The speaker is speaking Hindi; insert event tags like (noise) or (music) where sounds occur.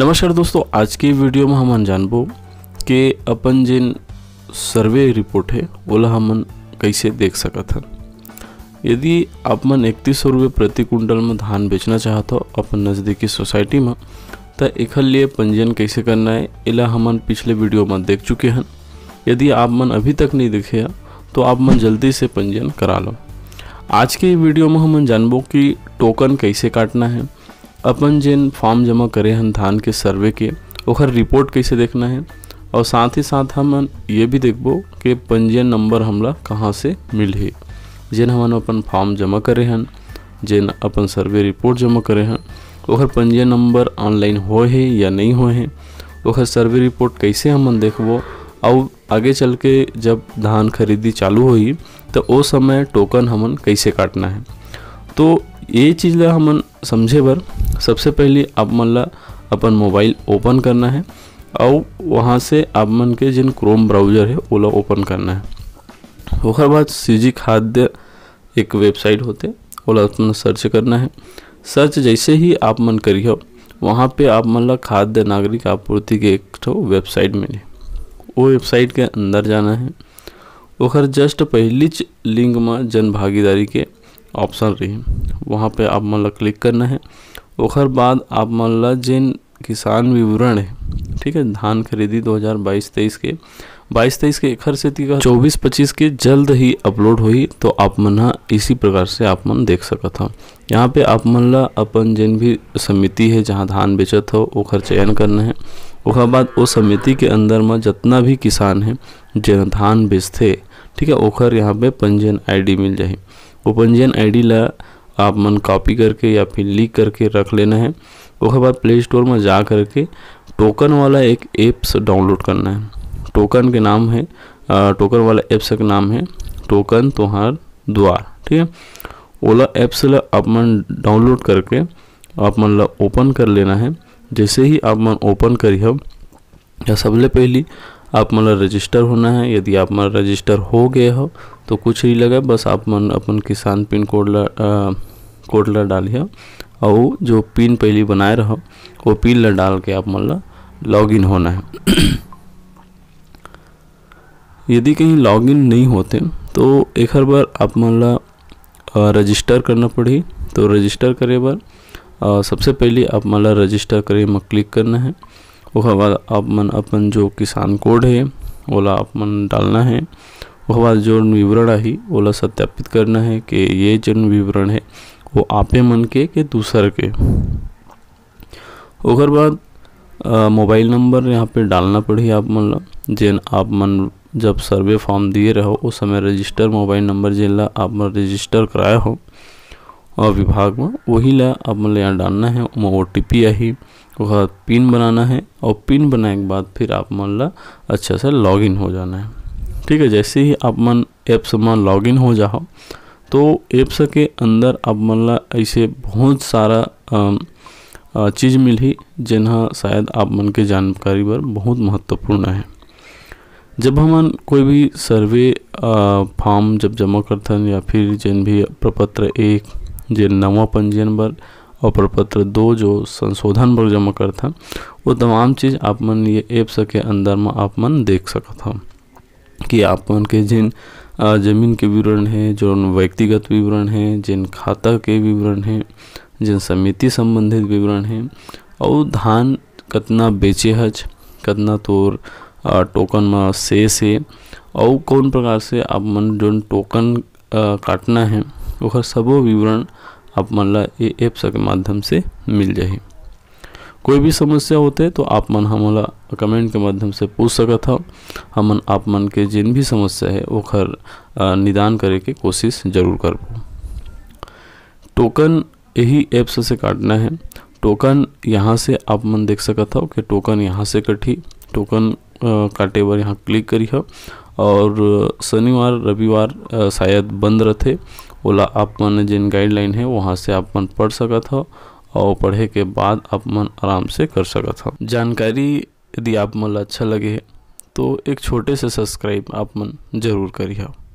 नमस्कार दोस्तों आज के वीडियो में हम जानबो कि अपन जिन सर्वे रिपोर्ट है ओला हमन कैसे देख सकत हन यदि आप मन इकतीस सौ रुपये प्रति कुंटल में धान बेचना चाहत हो अपन नज़दीकी सोसाइटी में तो एखर लिए पंजीयन कैसे करना है इला हमन पिछले वीडियो में देख चुके हैं यदि आप मन अभी तक नहीं देखे तो आप मन जल्दी से पंजीयन करा लो आज के वीडियो में हम जानबो कि टोकन कैसे काटना है अपन जिन फॉर्म जमा करे हन धान के सर्वे के ओखर रिपोर्ट कैसे देखना है और साथ ही साथ हम ये भी देखबो कि पंजीयन नंबर हमला कहाँ से मिलही जिन हम अपन फॉर्म जमा करे हन जिन अपन सर्वे रिपोर्ट जमा करे हन ओखर पंजीयन नंबर ऑनलाइन हो है या नहीं हो है ओखर सर्वे रिपोर्ट कैसे हमन देखबो और आगे चल के जब धान खरीदी चालू होही तो वो समय टोकन हमन कैसे काटना है तो ये चीज़ ला हमन समझे बर सबसे पहले आप मन ला अपन मोबाइल ओपन करना है और वहाँ से आप मन के जिन क्रोम ब्राउजर है ओला ओपन करना है ओकर बाद सीजी खाद्य एक वेबसाइट होते ओला अपन सर्च करना है सर्च जैसे ही आप मन करिए वहाँ पे आप मन ला खाद्य नागरिक आपूर्ति के एक तो वेबसाइट मिली वो वेबसाइट के अंदर जाना है ओकर जस्ट पहली लिंक में जन भागीदारी के ऑप्शन रही वहाँ पे आप मन ला क्लिक करना है ओखर बाद आप मन ला जिन किसान विवरण है ठीक है धान खरीदी 2022-23 के 22-23 के एखर सेती का 24-25 के जल्द ही अपलोड हुई तो आप मन इसी प्रकार से आप मन देख सकत था यहाँ पे आप मन ला अपन जिन भी समिति है जहाँ धान बेचत हो ओखर चयन करना है ओखर बाद ओ समिति के अंदर में जितना भी किसान है जेन धान बेचते ठीक है ओखर यहाँ पे पंजीयन आईडी मिल जाए वो पंजीयन आईडी ला आप मन कॉपी करके या फिर लिख करके रख लेना है उसके बाद प्ले स्टोर में जा कर के टोकन वाला एक ऐप्स डाउनलोड करना है टोकन के नाम है टोकन वाला ऐप्स का नाम है टोकन तुहार द्वार ठीक है ओला ऐप्स ला आप मन डाउनलोड करके आप मन ला ओपन कर लेना है जैसे ही आप मन ओपन करी हम या सबले पहली आप मन रजिस्टर होना है यदि आप मन रजिस्टर हो गए हो तो कुछ नहीं लगा बस आप मन अपन किसान पिन कोड ला आ, कोड ल डालिह और जो पिन पहली बनाए रह वो पिन ल डाल के आप मन लॉग इन होना है (clears throat) यदि कहीं लॉग इन नहीं होते तो एक हर बार आप मन ला रजिस्टर करना पड़ी तो रजिस्टर करे बार सबसे पहले आप मन ला रजिस्टर करे में क्लिक करना है उसके बाद आप मन अपन जो किसान कोड है ओला आप मन डालना है उसके बाद जो विवरण आई ओला सत्यापित करना है कि ये जन विवरण है वो आपे मन के के दूसर के ओकर बाद मोबाइल नंबर यहाँ पे डालना पड़ी आप मन ला जेन आप मन जब सर्वे फॉर्म दिए रहो उस समय रजिस्टर मोबाइल नंबर जेन ला आप मन रजिस्टर कराया हो और विभाग में वही ला आप मन यहाँ डालना है ओ टी पी आई उसका पिन बनाना है और पिन बनाए के बाद फिर आप मन ला अच्छा से लॉगिन हो जाना है ठीक है जैसे ही आप मन ऐप्स में लॉगिन हो जाओ तो एप्स के अंदर आप मनला ऐसे बहुत सारा चीज़ मिली जिन्हें शायद आप मन के जानकारी पर बहुत महत्वपूर्ण है जब हम कोई भी सर्वे फॉर्म जब जमा हैं या फिर जिन भी प्रपत्र एक जे नवा पंजीयन पर और प्रपत्र दो जो संशोधन पर जमा हैं वो तमाम चीज़ आप मन ये एप्स के अंदर में आप मन देख सकता हूँ कि आप मन के जिन जमीन के विवरण है जौन व्यक्तिगत विवरण है जिन खाता के विवरण है जिन समिति संबंधित विवरण है और धान कितना बेचे हज कितना तोर टोकन में शेष है और कौन प्रकार से आप मन जो टोकन काटना है वह सबो विवरण आप मन ला ये ऐप्स के माध्यम से मिल जाए कोई भी समस्या होते तो आप मन हमला कमेंट के माध्यम से पूछ सकत हो हमन आप मन के जिन भी समस्या है खर निदान करे के कोशिश जरूर कर टोकन यही ऐप्स से काटना है टोकन यहाँ से आप मन देख सकत हो कि टोकन यहाँ से कटी टोकन काटे पर यहाँ क्लिक करी हो और शनिवार रविवार शायद बंद रहते ओला आप मन जिन गाइडलाइन है वहाँ से आप मन पढ़ सकत हो और पढ़े के बाद आप मन आराम से कर सकत हो जानकारी यदि आप मन अच्छा लगे तो एक छोटे से सब्सक्राइब आप मन जरूर करी